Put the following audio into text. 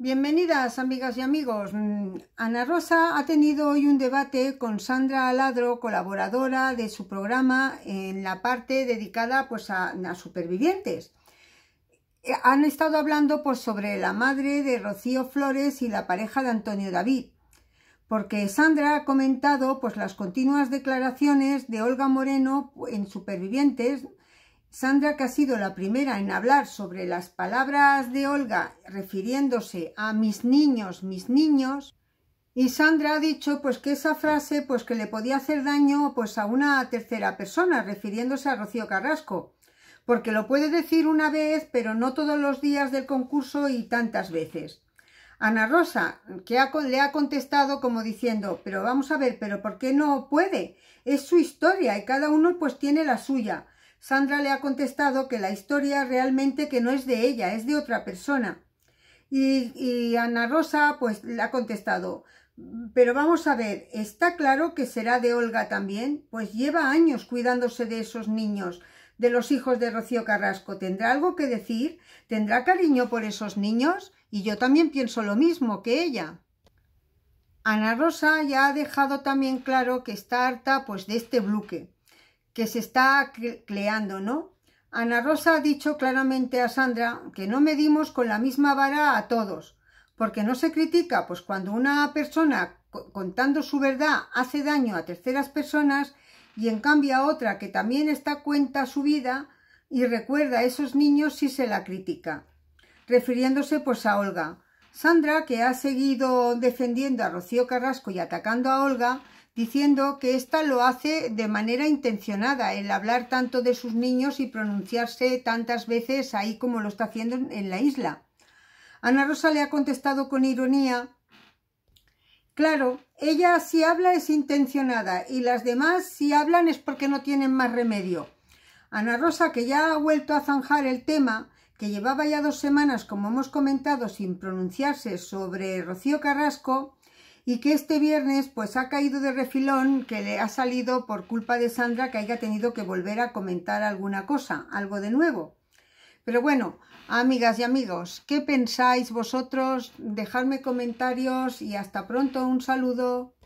Bienvenidas amigas y amigos. Mm, Ana Rosa ha tenido hoy un debate con Sandra Aladro, colaboradora de su programa en la parte dedicada pues, a, supervivientes. Eh, han estado hablando pues, sobre la madre de Rocío Flores y la pareja de Antonio David, porque Sandra ha comentado pues, las continuas declaraciones de Olga Moreno en Supervivientes Sandra, que ha sido la primera en hablar sobre las palabras de Olga refiriéndose a mis niños, mis niños, y Sandra ha dicho pues que esa frase pues que le podía hacer daño pues a una tercera persona refiriéndose a Rocío Carrasco, porque lo puede decir una vez pero no todos los días del concurso y tantas veces. Ana Rosa, que le ha contestado como diciendo, pero vamos a ver, pero ¿por qué no puede? Es su historia y cada uno pues tiene la suya. Sandra le ha contestado que la historia realmente que no es de ella, es de otra persona. Y, Ana Rosa pues le ha contestado, pero vamos a ver, ¿está claro que será de Olga también? Pues lleva años cuidándose de esos niños, de los hijos de Rocío Carrasco. ¿Tendrá algo que decir? ¿Tendrá cariño por esos niños? Y yo también pienso lo mismo que ella. Ana Rosa ya ha dejado también claro que está harta pues de este bloque que se está creando, ¿no? Ana Rosa ha dicho claramente a Sandra que no medimos con la misma vara a todos, porque no se critica, pues cuando una persona contando su verdad hace daño a terceras personas y en cambio a otra que también está cuenta su vida y recuerda a esos niños si se la critica. Refiriéndose pues a Olga. Sandra, que ha seguido defendiendo a Rocío Carrasco y atacando a Olga, diciendo que ésta lo hace de manera intencionada, el hablar tanto de sus niños y pronunciarse tantas veces ahí como lo está haciendo en la isla. Ana Rosa le ha contestado con ironía Claro, ella si habla es intencionada y las demás si hablan es porque no tienen más remedio. Ana Rosa, que ya ha vuelto a zanjar el tema, que llevaba ya dos semanas, como hemos comentado, sin pronunciarse sobre Rocío Carrasco, y que este viernes pues ha caído de refilón, que le ha salido por culpa de Sandra que haya tenido que volver a comentar alguna cosa, algo de nuevo. Pero bueno, amigas y amigos, ¿qué pensáis vosotros? Dejadme comentarios y hasta pronto, un saludo.